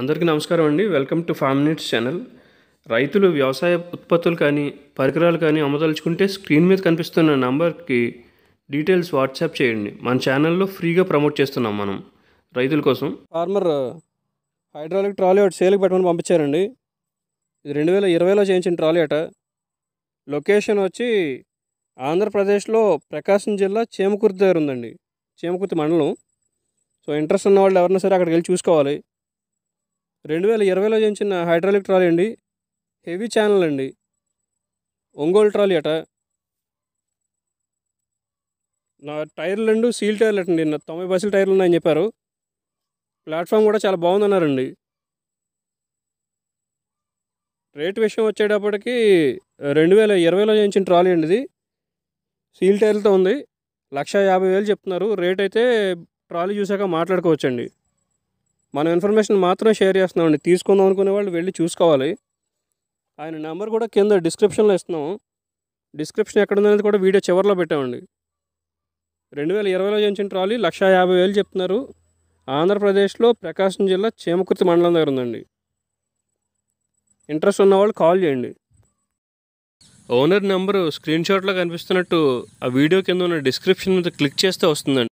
అందరికీ నమస్కారం అండి welcome to farm minutes channel రైతులు వ్యవసాయ ఉత్పత్తులు కానీ పరికరాలు కానీ అమ్మదలుచుకుంటే స్క్రీన్ మీద కనిపిస్తున్న నంబర్కి డీటెయిల్స్ వాట్సాప్ చేయండి మన ఛానల్లో ఫ్రీగా ప్రమోట్ చేస్తున్నాం మనం రైతుల కోసం ఫార్మర్ హైడ్రాలిక్ ట్రాలీ ఒకటి సేల్కి పెట్టమని పంపించారండి ఇది రెండు వేల ఇరవైలో చేయించిన ట్రాలీ అట లొకేషన్ వచ్చి ఆంధ్రప్రదేశ్లో ప్రకాశం జిల్లా చేమకుర్తి దగ్గర ఉందండి చేమకుర్తి మండలం సో ఇంట్రెస్ట్ ఉన్న వాళ్ళు ఎవరైనా సరే అక్కడికి వెళ్ళి చూసుకోవాలి రెండు వేల ఇరవైలో చేయించిన హైడ్రాలిక్ ట్రాలీ అండి హెవీ ఛానల్ అండి ఒంగోలు ట్రాలీ అట నా టైర్లు రెండు సీల్ టైర్లు అటండి నా తొంభై బస్సులు టైర్లు ఉన్నాయని చెప్పారు ప్లాట్ఫామ్ కూడా చాలా బాగుందన్నారండి రేట్ విషయం వచ్చేటప్పటికి రెండు వేల ఇరవైలో చేయించిన ట్రాలీ అండి ఇది సీల్ టైర్లతో ఉంది లక్ష యాభై వేలు చెప్తున్నారు రేట్ అయితే ట్రాలీ చూసాక మాట్లాడుకోవచ్చండి మనం ఇన్ఫర్మేషన్ మాత్రం షేర్ చేస్తున్నామండి తీసుకుందాం అనుకునే వాళ్ళు వెళ్ళి చూసుకోవాలి ఆయన నెంబర్ కూడా కింద డిస్క్రిప్షన్లో ఇస్తున్నాం డిస్క్రిప్షన్ ఎక్కడ ఉందనేది కూడా వీడియో చివరిలో పెట్టామండి రెండు వేల ఇరవైలో చేయించిన ట్రాలీ లక్ష యాభై వేలు చెప్తున్నారు ఆంధ్రప్రదేశ్లో ప్రకాశం జిల్లా చేమకుర్తి మండలం దగ్గర ఉందండి ఇంట్రెస్ట్ ఉన్నవాళ్ళు కాల్ చేయండి ఓనర్ నెంబరు స్క్రీన్షాట్లో కనిపిస్తున్నట్టు ఆ వీడియో కింద ఉన్న డిస్క్రిప్షన్ మీద క్లిక్ చేస్తే వస్తుందండి